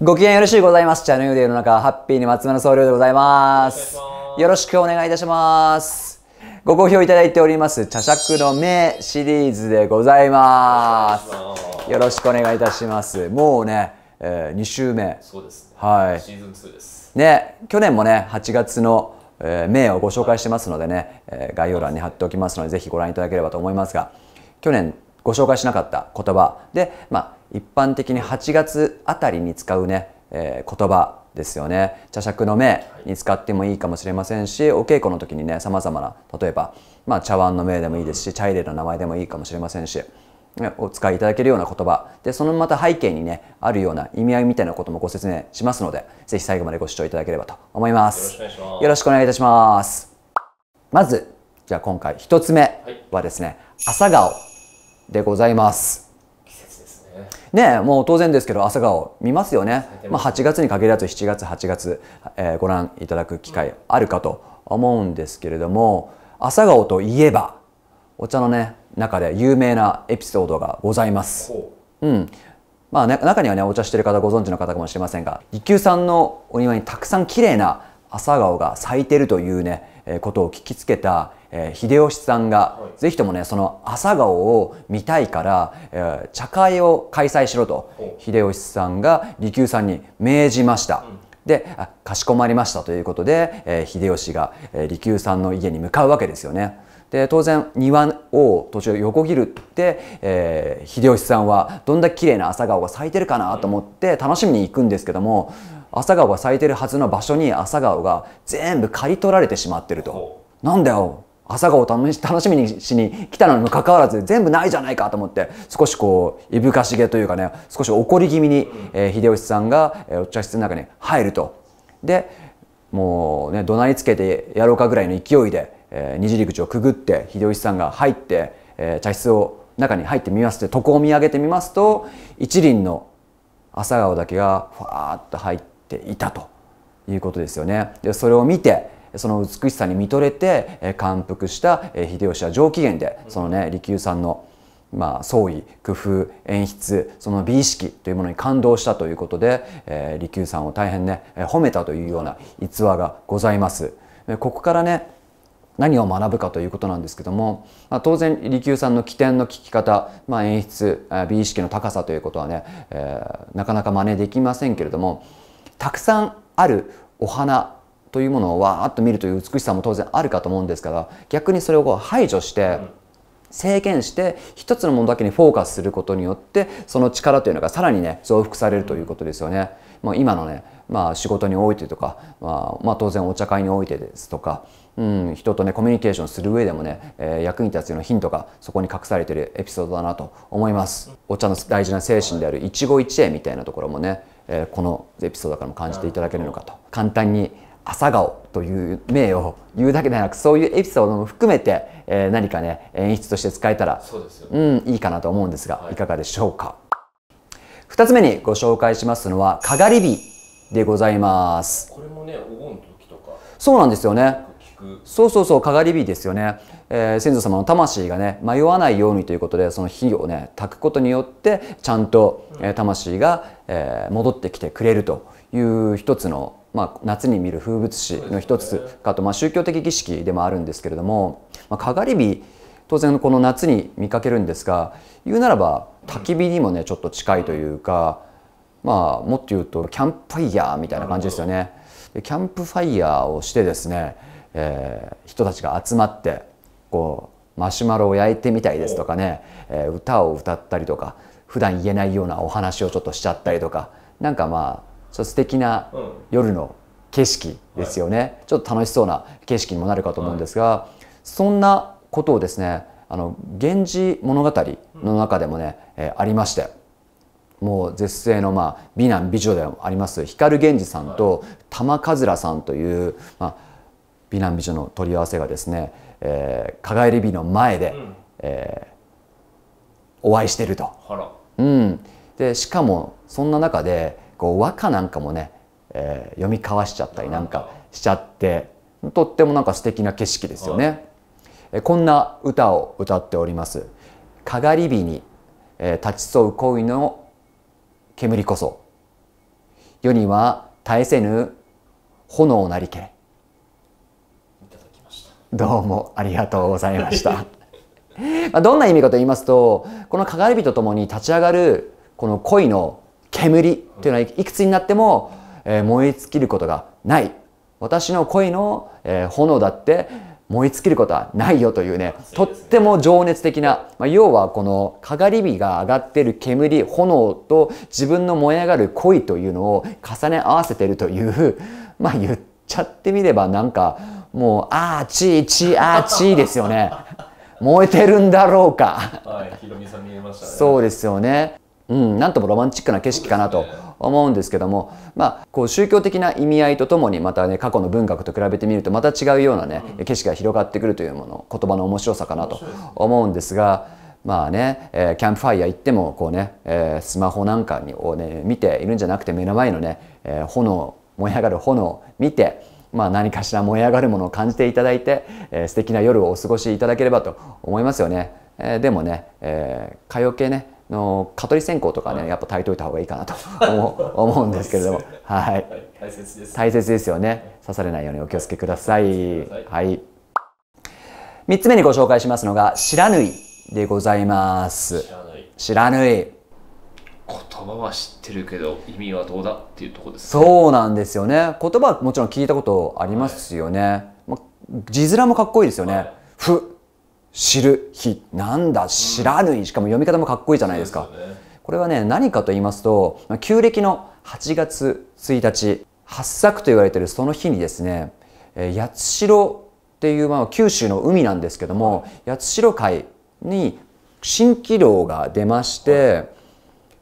ご機嫌よろしいございます。チャンネルでの中、ハッピーに松村総領でございます。よろしくお願いいたします。ご好評いただいております、茶尺の目シリーズでございます。よろしくお願いいたします。もうね、えー、2週目。そうです、ね、はい。シーズン2です。ね、去年もね、8月の、えー、名をご紹介してますのでね、えー、概要欄に貼っておきますので、ぜひご覧いただければと思いますが、去年ご紹介しなかった言葉で、まあ、一般的に8月あたりに使うね、えー、言葉ですよね茶杓の銘に使ってもいいかもしれませんしお稽古の時にねさまざまな例えば、まあ、茶碗の銘でもいいですし茶入れの名前でもいいかもしれませんし。お使いいただけるような言葉でそのまた背景にねあるような意味合いみたいなこともご説明しますので是非最後までご視聴いただければと思いますよろしくお願いいたしますまずじゃあ今回1つ目はですね、はい、朝顔でございますねもう当然ですけど朝顔見ますよね、まあ、8月に限らず7月8月、えー、ご覧いただく機会あるかと思うんですけれども朝顔といえばお茶のね中で有名なエピソードがございます。うん、まあね、中にはねお茶してる方ご存知の方かもしれませんが一休さんのお庭にたくさん綺麗な朝顔が咲いてるというねことを聞きつけた秀吉さんが、ぜひともねその朝顔を見たいから茶会を開催しろと秀吉さんが利休さんに命じました。でかしこまりましたということで、え秀吉が、え利休さんの家に向かうわけですよね。で当然庭を途中横切るって、えー、秀吉さんはどんだけ綺麗な朝顔が咲いてるかなと思って楽しみに行くんですけども朝顔が咲いてるはずの場所に朝顔が全部刈り取られてしまってると。なんだよ朝顔を楽し楽しみにしに来たのにもかかわらず全部ないじゃないかと思って少しこういぶかしげというかね少し怒り気味に、えー、秀吉さんが、えー、お茶室の中に入るとでもうね怒鳴りつけてやろうかぐらいの勢いで、えー、二次陸口をくぐって秀吉さんが入って、えー、茶室を中に入ってみますって床を見上げてみますと一輪の朝顔だけがファーッと入っていたということですよね。でそれを見てその美しさに見とれて感服した秀吉は上機嫌でそのね利休さんのまあ、創意工夫演出その美意識というものに感動したということで、え利休さんを大変ね褒めたというような逸話がございます。ここからね何を学ぶかということなんですけども、まあ、当然利休さんの起点の聞き方、まあ、演出美意識の高さということはね、えー、なかなか真似できませんけれどもたくさんあるお花というものをわーっと見るという美しさも当然あるかと思うんですから逆にそれを排除して、制限して一つのものだけにフォーカスすることによってその力というのがさらにね増幅されるということですよね。まあ、今のね、まあ、仕事においてとか、まあ、まあ当然お茶会においてですとか、うん、人とねコミュニケーションする上でもね、えー、役に立つようなヒントがそこに隠されているエピソードだなと思います。お茶の大事な精神である一期一会みたいなところもねえこのエピソードからも感じていただけるのかと簡単に朝顔という名を言うだけではなくそういうエピソードも含めて、え何かね演出として使えたらう、ん、いいかなと思うんですが、い、かがでしょうか2つ目にご紹介しますのは「かがり火」でございますこれもねお盆の時とかそうなんですよねくそうそうそうかがり火ですよね、えー、先祖様の魂がね迷わないようにということでその火をね炊くことによってちゃんと、えー、魂が、えー、戻ってきてくれるという一つのまあ、夏に見る風物詩の一つかと、まあ、宗教的儀式でもあるんですけれども、まあ、かがり火当然この夏に見かけるんですが言うならば焚き火にもねちょっと近いというか、まあ、もっと言うとキャンプファイヤーみたいな感じですよね。キャンプファイヤーをしてですねえー、人たちが集まってこうマシュマロを焼いてみたいですとかね、えー、歌を歌ったりとか普段言えないようなお話をちょっとしちゃったりとかなんかまあちょっと素敵な夜の景色ですよね、はい、ちょっと楽しそうな景色にもなるかと思うんですが、はい、そんなことをですねあの「源氏物語」の中でもね、えー、ありましてもう絶世の、まあ、美男美女でもあります光源氏さんと玉かずらさんという、まあ、美男美女の取り合わせがですね、えー、加賀入日の前で、うん、えー、お会いしてると。うん、でしかもそんな中でこう和歌なんかもね、えー、読み交わしちゃったりなんかしちゃってとってもなんか素敵な景色ですよね。えー、こんな歌を歌っております。かがり火に、えー、立ち添う恋の煙こそ世には絶えせぬ炎なりけどうもありがとうございました。まどんな意味かと言いますとこの輝火とともに立ち上がるこの恋の煙というのはいくつになっても、え燃え尽きることがない私の恋の、え炎だって燃え尽きることはないよというねとっても情熱的な、まあ、要はこのかがり火が上がってる煙炎と自分の燃え上がる恋というのを重ね合わせてるというまあ言っちゃってみればなんかもう、あーちーちーあーちーですよね。燃えてるんだろうか。そうですよね。うん、なんともロマンチックな景色かなと思うんですけども、まあ、こう宗教的な意味合いとともにまたね過去の文学と比べてみるとまた違うようなね、景色が広がってくるというもの言葉の面白さかなと思うんですが。まあね、えキャンプファイヤー行ってもこうね、えスマホなんかをね見ているんじゃなくて目の前のね、え炎燃え上がる炎を見てまあ、何かしら燃え上がるものを感じていただいて、えー、素敵な夜をお過ごしいただければと思いますよね。えー、でもね、えー、歌謡系ねの蚊取り線香とかね、やっぱ炊いといた方がいいかなと 思うんですけれども、はい、大切です大切ですよね刺されないようにお気をつけください。はい、3つ目にご紹介しますのが「知らぬい」でございます。知らぬい言葉は知ってるけど意味はどうだっていうとこです、ね、そうなんですよね言葉はもちろん聞いたことありますよね、はいま字面もかっこいいですよね、はい、ふ知る日なんだ知らぬい、しかも読み方もかっこいいじゃないですか、ね、これはね何かと言いますと旧暦の8月1日八作と言われているその日にですね、えー、八代っていう、まあ、九州の海なんですけども、はい、八代海に蜃気楼が出まして、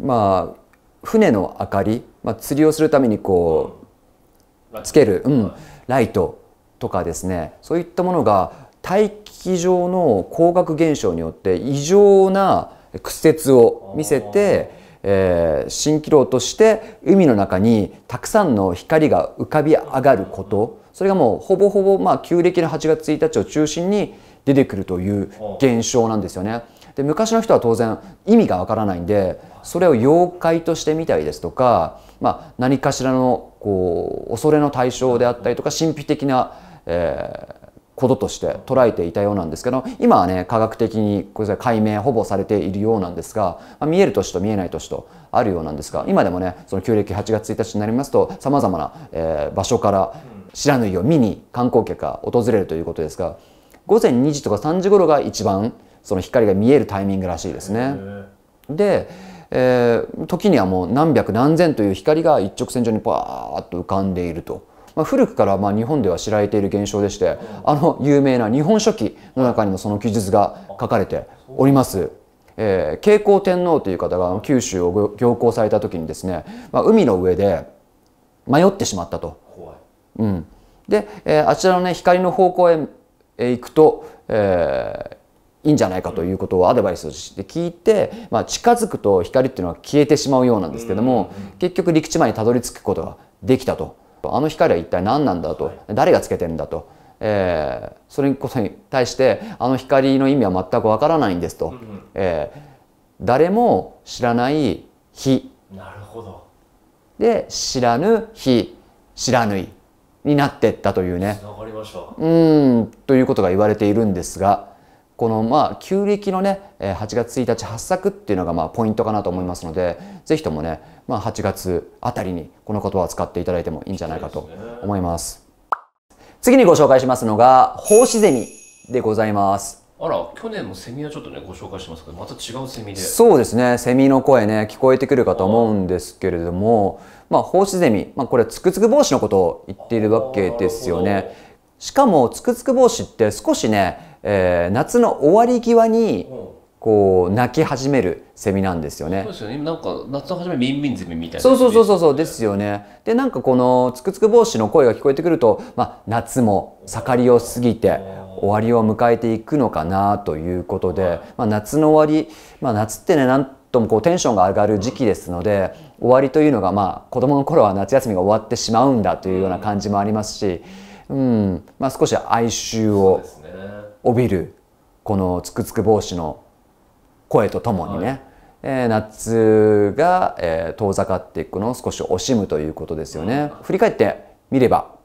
まあ、船の明かり、まあ、釣りをするためにこうつける、うん、ライトとかですねそういったものが大気上の光学現象によって異常な屈折を見せて、えー、蜃気楼として海の中にたくさんの光が浮かび上がることそれがもうほぼほぼまあ旧暦の8月1日を中心に出てくるという現象なんですよね。で昔の人は当然意味がわからないんでそれを妖怪として見たりですとか、まあ、何かしらのこう恐れの対象であったりとか神秘的な、えー、こととして捉えていたようなんですけど今はね科学的に解明ほぼされているようなんですが、まあ、見える年と見えない年とあるようなんですが今でもねその旧暦8月1日になりますとさまざまな、えー、場所から知らぬいを見に観光客が訪れるということですが午前2時とか3時頃が一番その光が見えるタイミングらしいですね。で、えー、時にはもう何百何千という光が一直線上にバーッと浮かんでいると。まあ、古くからまあ日本では知られている現象でして、あの有名な「日本書紀」の中にもその記述が書かれております。えー、慶光天皇という方が九州を行幸された時にですね、まあ、海の上で迷ってしまったと。うん、で、えー、あちらのね光の方向へ行くと、えいいんじゃないかということをアドバイスをして聞いて、まあ、近づくと光っていうのは消えてしまうようなんですけども、結局陸地前にたどり着くことができたとあの光は一体何なんだと、誰がつけてるんだと、えー、それこそに対してあの光の意味は全くわからないんですと、えー、誰も知らない日なるほどで知らぬ日知らぬいになってったというね。うんということが言われているんですが。このまあ旧暦のね8月1日発作っていうのがまあポイントかなと思いますので是非ともね、まあ、8月あたりにこの言葉を使っていただいてもいいんじゃないかと思います、ね、次にご紹介しますのが奉仕ゼミでございますあら去年もセミはちょっとねご紹介してますけどまた違うセミでそうですねセミの声ね聞こえてくるかと思うんですけれどもまあ奉仕ゼミ、まあ、これつくつく帽子のことを言っているわけですよねしかもつくつく帽子って少しねえー、夏の終わり際に、こう泣き始めるセミなんですよね。そうですよね。なんか夏の始めミンミンゼミみたいな。そうそうそうそうそうですよね。でなんかこのつくつく帽子の声が聞こえてくると、まあ夏も盛りを過ぎて終わりを迎えていくのかなということで、まあ夏の終わり、まあ夏ってねなんともこうテンションが上がる時期ですので、終わりというのがまあ子供の頃は夏休みが終わってしまうんだというような感じもありますし、うん、まあ少し哀愁を。帯びるこのつくつく帽子の声とともにね、はい、えー、夏が、えー、遠ざかっていくのを少し惜しむということですよね。振り返ってみれば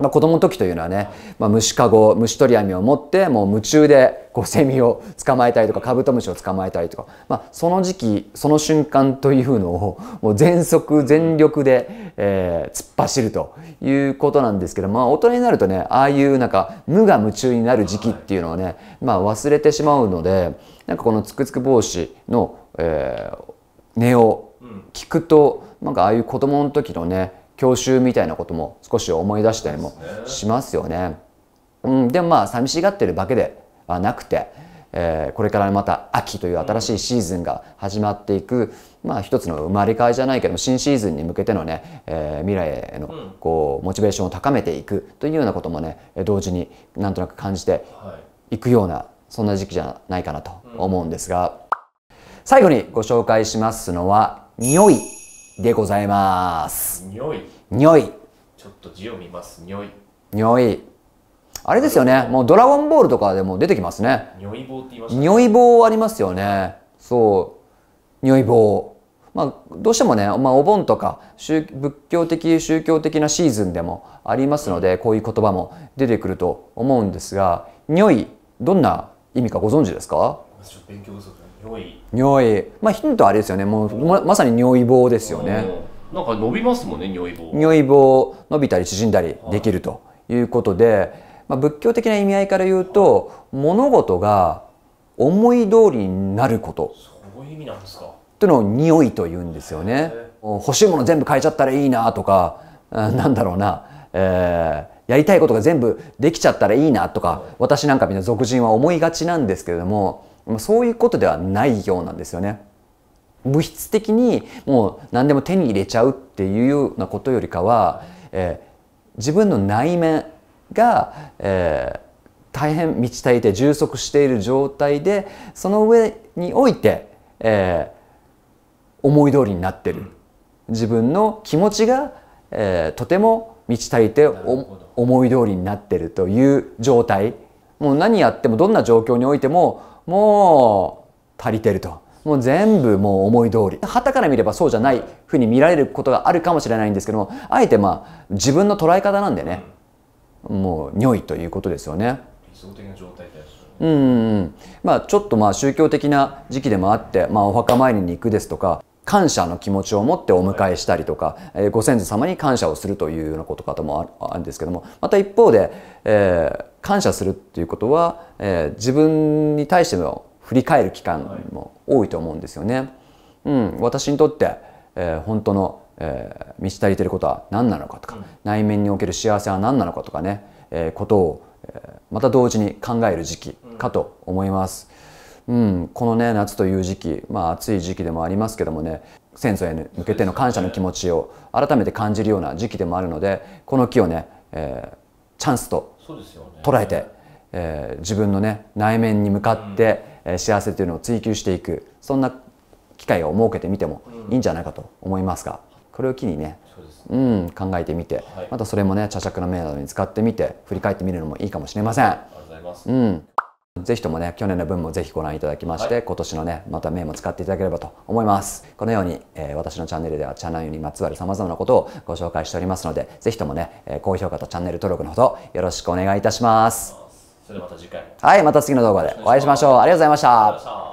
まあ、子供の時というのはね、まあ、虫かご虫取り網を持ってもう夢中でこうセミを捕まえたりとかカブトムシを捕まえたりとか、まあ、その時期その瞬間というのをもう全速全力で、えー、突っ走るということなんですけど、まあ、大人になるとねああいうなんか無我夢中になる時期っていうのはね、まあ、忘れてしまうのでなんかこの「つくつく帽子の」の、えー、音を聞くとなんかああいう子供の時のね教習みたいなことも少し思い出したりもしますよね。うん、でもまあ寂しがってるだけではなくて、えー、これからまた秋という新しいシーズンが始まっていく、まあ、一つの生まれ変えじゃないけども新シーズンに向けてのね、えー、未来へのこうモチベーションを高めていくというようなこともね同時になんとなく感じていくようなそんな時期じゃないかなと思うんですが最後にご紹介しますのは匂い。でございます。匂い。匂い。ちょっと字を見ます。匂い。匂い。あれですよね。もうドラゴンボールとかでも出てきますね。匂い棒って言いました、ね。匂い棒ありますよね。そう。匂い棒。まあ、どうしてもね、まあ、お盆とか宗仏教的宗教的なシーズンでもありますのでこういう言葉も出てくると思うんですが「匂い」どんな意味かご存知ですか尿意尿意まあヒントあれですよねもうまさに尿意棒ですよねなんか伸びますもんね尿意棒尿意棒伸びたり縮んだりできるということで、はい、まあ、仏教的な意味合いから言うと、はい、物事が思い通りになることそういう意味なんですかというのを匂いと言うんですよね欲しいもの全部変えちゃったらいいなとかなんだろうな、えー、やりたいことが全部できちゃったらいいなとか、私なんかみんな俗人は思いがちなんですけれどもそういうことではないようなんですよね。物質的にもう何でも手に入れちゃうっていうようなことよりかは、えー、自分の内面が、えー、大変満ち足りて充足している状態でその上において、えー、思い通りになってる自分の気持ちが、えー、とても満ち足りて思い通りになってるという状態もう何やってもどんな状況においてももう足りてると。もう全部もう思い通り。旗から見ればそうじゃないふうに見られることがあるかもしれないんですけども、あえてまあ自分の捉え方なんでね、もう良意ということですよね。理想的な状態ですうん、うん、まあちょっとまあ宗教的な時期でもあって、まあ、お墓参りに行くですとか感謝の気持ちを持ってお迎えしたりとか、えー、ご先祖様に感謝をするというようなことかともあるんですけどもまた一方で、えー、感謝するっていうことは、えー、自分に対しての振り返る期間も多いと思うんですよね。うん、私にとって、えー、本当の、えー、満ち足りてることは何なのかとか、内面における幸せは何なのかとかね、えー、ことを、えまた同時に考える時期かと思います。うん、このね夏という時期、まあ、暑い時期でもありますけどもね戦争へ向けての感謝の気持ちを改めて感じるような時期でもあるのでこの木をね、えチャンスと捉えて、えー、自分のね内面に向かって、うん、幸せというのを追求していくそんな機会を設けてみてもいいんじゃないかと思いますが、これを機にねう、ね、ん、考えてみて、はい、またそれもね茶々の目などに使ってみて振り返ってみるのもいいかもしれません。うんぜひともね、去年の分もぜひご覧いただきまして、はい、今年のね、また名も使っていただければと思います。このように、えー、私のチャンネルでは、チャンネルにまつわる様々なことをご紹介しておりますので、ぜひともね、えー、高評価とチャンネル登録のほどよろしくお願いいたします。それではまた次回。はい、また次の動画でお会いしましょう。ありがとうございました。